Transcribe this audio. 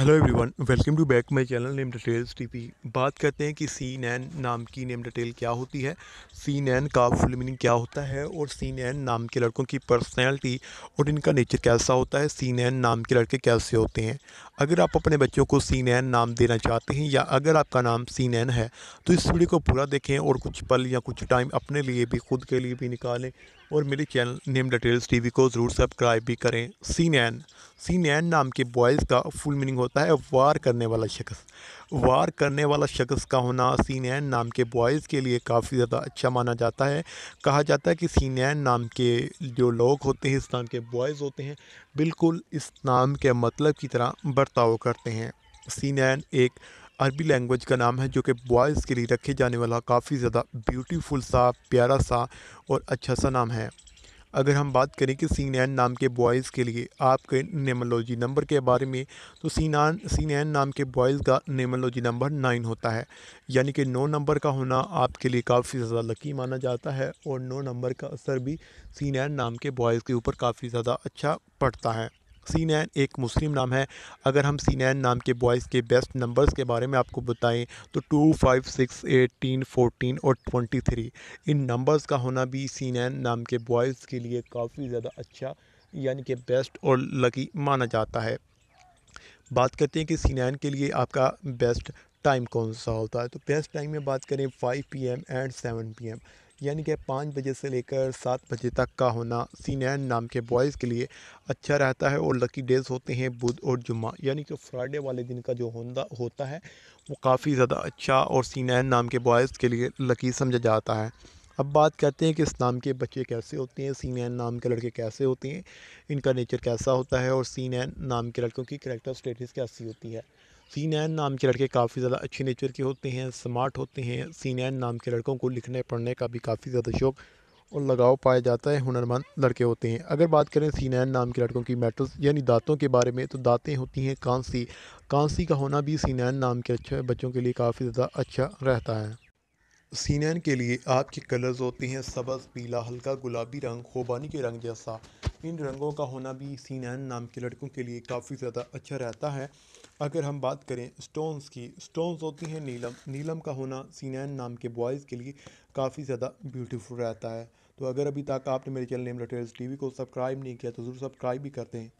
hello everyone welcome to back my channel name details TV बात करते हैं कि सी नैन नाम की नेम डिटेल क्या होती है सी नैन का फुल मीनिंग क्या होता है और सी नैन नाम के लड़कों की पर्सनैलिटी और इनका नेचर कैसा होता है सी नैन नाम के लड़के कैसे होते हैं अगर आप अपने बच्चों को सी नैन नाम देना चाहते हैं या अगर आपका नाम सी नैन है तो इस वीडियो को पूरा देखें और कुछ पल या कुछ टाइम अपने लिए भी खुद के लिए भी निकालें और मेरे चैनल नेम डिटेल्स टीवी को ज़रूर सब्सक्राइब भी करें सी नैन सी नैन नाम के बॉयज़ का फुल मीनिंग होता है वार करने वाला शख्स वार करने वाला शख्स का होना सीनैन नाम के बॉयज़ के लिए काफ़ी ज़्यादा अच्छा माना जाता है कहा जाता है कि सीनैन नाम के जो लोग होते हैं इस नाम के बॉयज़ होते हैं बिल्कुल इस नाम के मतलब की तरह बर्ताव करते हैं सीनैन एक अरबी लैंग्वेज का नाम है जो कि बॉयज़ के लिए रखे जाने वाला काफ़ी ज़्यादा ब्यूटीफुल सा प्यारा सा और अच्छा सा नाम है अगर हम बात करें कि सी नैन नाम के बॉयज़ के लिए आपके नेमोलॉजी नंबर के बारे में तो सी नान सी नैन नाम के बॉयज़ का नेमोलॉजी नंबर नाइन होता है यानी कि नौ नंबर का होना आपके लिए काफ़ी ज़्यादा लकी माना जाता है और नौ नंबर का असर भी सी नैन नाम के बॉयज़ के ऊपर काफ़ी ज़्यादा अच्छा पड़ता है सीनैन एक मुस्लिम नाम है अगर हम सीनैन नाम के बॉयज़ के बेस्ट नंबर्स के बारे में आपको बताएं तो two five six eighteen fourteen और ट्वेंटी थ्री इन नंबर्स का होना भी सीनैन नाम के बॉयज़ के लिए काफ़ी ज़्यादा अच्छा यानी कि बेस्ट और लकी माना जाता है बात करते हैं कि सीनैन के लिए आपका बेस्ट टाइम कौन सा होता है तो बेस्ट टाइम में बात करें P M and P M यानी कि पाँच बजे से लेकर सात बजे तक का होना सीनैन नाम के बॉयज़ के लिए अच्छा रहता है और लकी डेज़ होते हैं बुध और जुम्मा यानी कि फ्राइडे वाले दिन का जो होंदा होता है वो काफ़ी ज़्यादा अच्छा और सीनैन नाम के बॉयज़ के लिए लकी समझा जाता है अब बात करते हैं कि इस नाम के बच्चे कैसे होते हैं सीनैन नाम के लड़के कैसे होते हैं इनका नेचर कैसा होता है और सीनैन नाम के लड़कों की करेक्टर स्टेटस कैसी होती है सीनैन नाम के लड़के काफ़ी ज़्यादा अच्छे नेचर के होते हैं स्मार्ट होते हैं सीनैन नाम के लड़कों को लिखने पढ़ने का भी काफ़ी ज़्यादा शौक़ और लगाव पाया जाता है हुनरमंद लड़के होते हैं अगर बात करें सीनैन नाम के लड़कों की मेटल्स यानी दांतों के बारे में तो दांतें होती हैं कांसी कांसी का होना भी सीनैन नाम के अच्छे बच्चों के लिए काफ़ी ज़्यादा अच्छा रहता है सीनैन के लिए आपके कलर्स होते हैं सबज़ पीला हल्का गुलाबी रंग खोबानी के रंग जैसा इन रंगों का होना भी सीनैन नाम के लड़कों के लिए काफ़ी ज़्यादा अच्छा रहता है अगर हम बात करें स्टोन्स की स्टोन्स होती हैं नीलम नीलम का होना सीनैन नाम के बॉयज़ के लिए काफ़ी ज़्यादा ब्यूटीफुल रहता है तो अगर अभी तक आपने मेरे चैनल नेम लटेल्स टीवी को सब्सक्राइब नहीं किया तो ज़रूर सब्सक्राइब भी कर दें